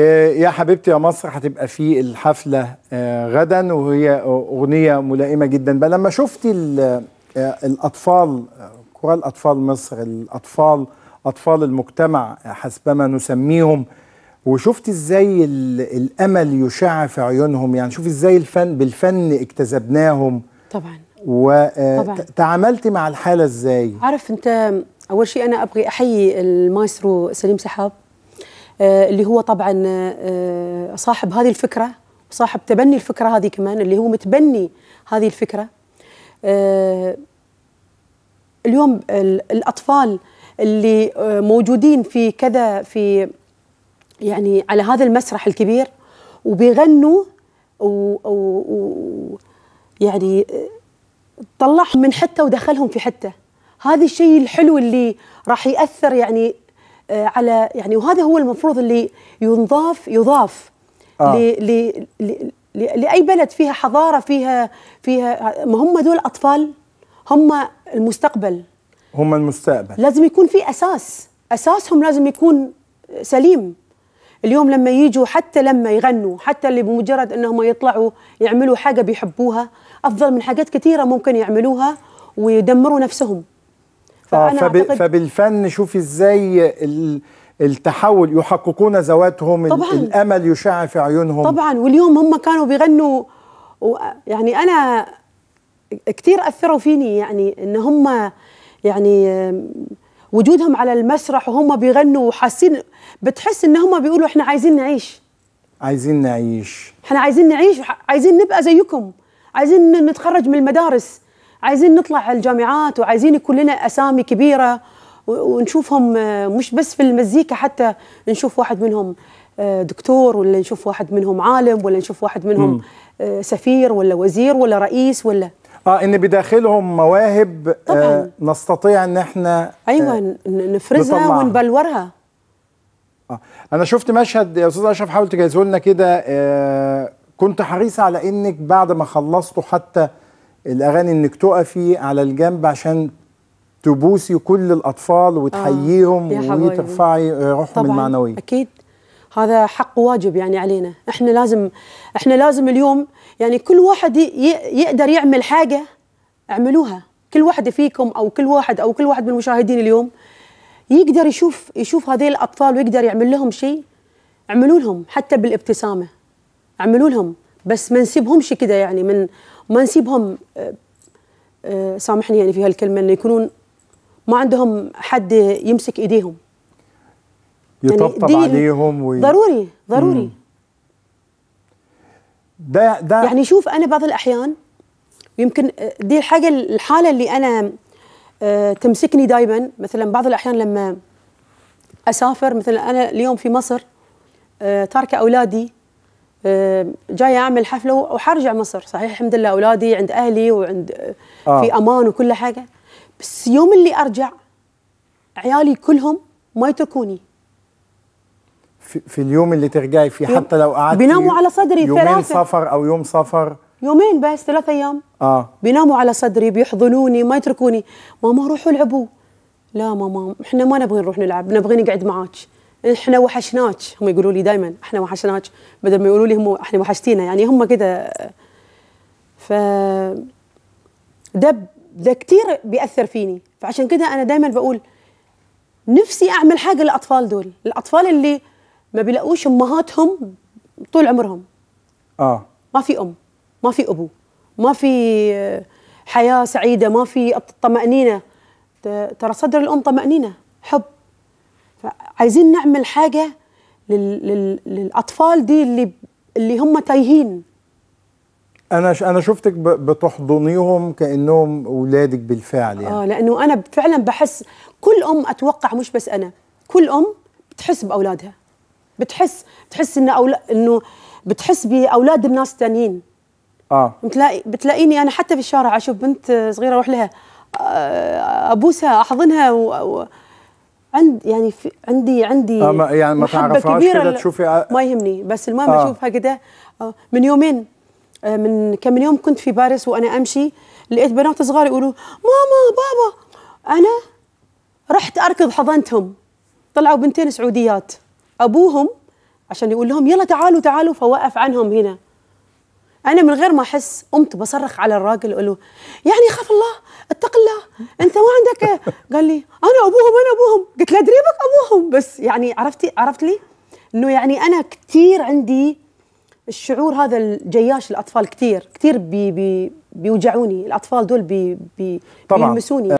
آه، يا حبيبتي يا مصر هتبقى في الحفلة آه، غدا وهي أغنية ملائمة جدا بقى لما شفتي آه، الأطفال كرة أطفال مصر الأطفال أطفال المجتمع حسبما نسميهم وشفتي ازاي الأمل يشع في عيونهم يعني شوفي ازاي الفن بالفن اكتسبناهم طبعا وتعاملتي مع الحالة ازاي؟ عارف انت أول شيء أنا أبغي أحيي المايسترو سليم سحاب آه، اللي هو طبعا آه، آه، صاحب هذه الفكره وصاحب تبني الفكره هذه كمان اللي هو متبني هذه الفكره اليوم الاطفال اللي موجودين في كذا في يعني على هذا المسرح الكبير وبيغنوا و, و, و يعني طلعهم من حته ودخلهم في حته هذا الشيء الحلو اللي راح ياثر يعني آه، على يعني وهذا هو المفروض اللي ينضاف يضاف آه. ل ل لاي بلد فيها حضاره فيها فيها ما هم دول اطفال هم المستقبل هم المستقبل لازم يكون في اساس اساسهم لازم يكون سليم اليوم لما يجوا حتى لما يغنوا حتى اللي بمجرد انهم يطلعوا يعملوا حاجه بيحبوها افضل من حاجات كثيره ممكن يعملوها ويدمروا نفسهم فانا آه، فب... فبالفن شوفي ازاي ال... التحول يحققون ذواتهم طبعا الامل يشع في عيونهم طبعا واليوم هم كانوا بيغنوا و... يعني انا كثير اثروا فيني يعني ان هم يعني وجودهم على المسرح وهم بيغنوا وحاسين بتحس ان هم بيقولوا احنا عايزين نعيش عايزين نعيش احنا عايزين نعيش عايزين نبقى زيكم عايزين نتخرج من المدارس عايزين نطلع الجامعات وعايزين يكون لنا اسامي كبيره ونشوفهم آه، مش بس في المزيكا حتى نشوف واحد منهم آه، دكتور ولا نشوف واحد منهم عالم ولا نشوف واحد منهم م. آه، سفير ولا وزير ولا رئيس ولا اه ان بداخلهم مواهب طبعا. آه نستطيع ان احنا ايوه نفرزها نطلعها. ونبلورها آه. انا شفت مشهد يا استاذ اشرف حاول تجهزه لنا كده آه كنت حريصه على انك بعد ما خلصته حتى آه الاغاني انك تقفي على الجنب عشان تبوسي كل الاطفال آه، وتحييهم آه وترفعي روحهم المعنويه اكيد هذا حق واجب يعني علينا احنا لازم احنا لازم اليوم يعني كل واحد يقدر يعمل حاجه اعملوها كل واحد فيكم او كل واحد او كل واحد من المشاهدين اليوم يقدر يشوف يشوف هذه الاطفال ويقدر يعمل لهم شيء اعملوا لهم حتى بالابتسامه اعملوا لهم بس ما نسيبهمش كده يعني من ما نسيبهم آه، آه، سامحني يعني في هالكلمه انه يكونون ما عندهم حد يمسك ايديهم يعني يطبطب يعني عليهم وي... ضروري ضروري ده ده يعني شوف انا بعض الاحيان يمكن آه، دي الحاجه الحاله اللي انا تمسكني دائما مثلا بعض الاحيان لما اسافر مثلا انا اليوم في مصر تاركه اولادي آه، جاي اعمل حفله وحرجع مصر صحيح الحمد لله اولادي عند اهلي وعند آه،, آه. في امان وكل حاجه بس يوم اللي ارجع عيالي كلهم ما يتركوني في, في اليوم اللي ترجعي فيه حتى لو قعدت بيناموا على صدري يومين ثلاثة. سفر او يوم سفر يومين بس ثلاث ايام اه بيناموا على صدري بيحضنوني ما يتركوني ماما روحوا العبوا لا ماما احنا ما نبغي نروح نلعب نبغي نقعد معاك احنا وحشناك هم يقولوا لي دائما احنا وحشناك بدل ما يقولوا لي هم احنا وحشتينا يعني هم كذا ف ده ده كثير بياثر فيني فعشان كده انا دائما بقول نفسي اعمل حاجه للاطفال دول الاطفال اللي ما بيلاقوش امهاتهم طول عمرهم اه ما في ام ما في ابو ما في آه، حياه سعيده ما في طمانينه ترى صدر الام طمانينه حب فعايزين نعمل حاجه لل... لل... للاطفال دي اللي اللي هم تايهين انا ش... انا شفتك ب... بتحضنيهم كانهم اولادك بالفعل يعني اه لانه انا فعلا بحس كل ام اتوقع مش بس انا كل ام بتحس باولادها بتحس بتحس ان أول... انه بتحس باولاد الناس تانيين اه بتلاقي بتلاقيني انا حتى في الشارع اشوف بنت صغيره اروح لها آه، ابوسها احضنها و... عند يعني في عندي عندي آه ما يعني ما تعرفهاش كده تشوفي آه. ما يهمني بس المهم آه. اشوفها كده آه، من يومين آه، من كم من يوم كنت في باريس وانا امشي لقيت بنات صغار يقولوا ماما بابا انا رحت اركض حضنتهم طلعوا بنتين سعوديات ابوهم عشان يقول لهم يلا تعالوا تعالوا فوقف عنهم هنا انا من غير ما احس قمت بصرخ على الراجل اقول له يعني خاف الله اتق الله انت ما عندك قال لي انا ابوهم انا ابوهم قلت له بك ابوهم بس يعني عرفتي عرفت لي انه يعني انا كثير عندي الشعور هذا الجياش الاطفال كثير كثير بي بي بيوجعوني الاطفال دول بي بي بيلمسوني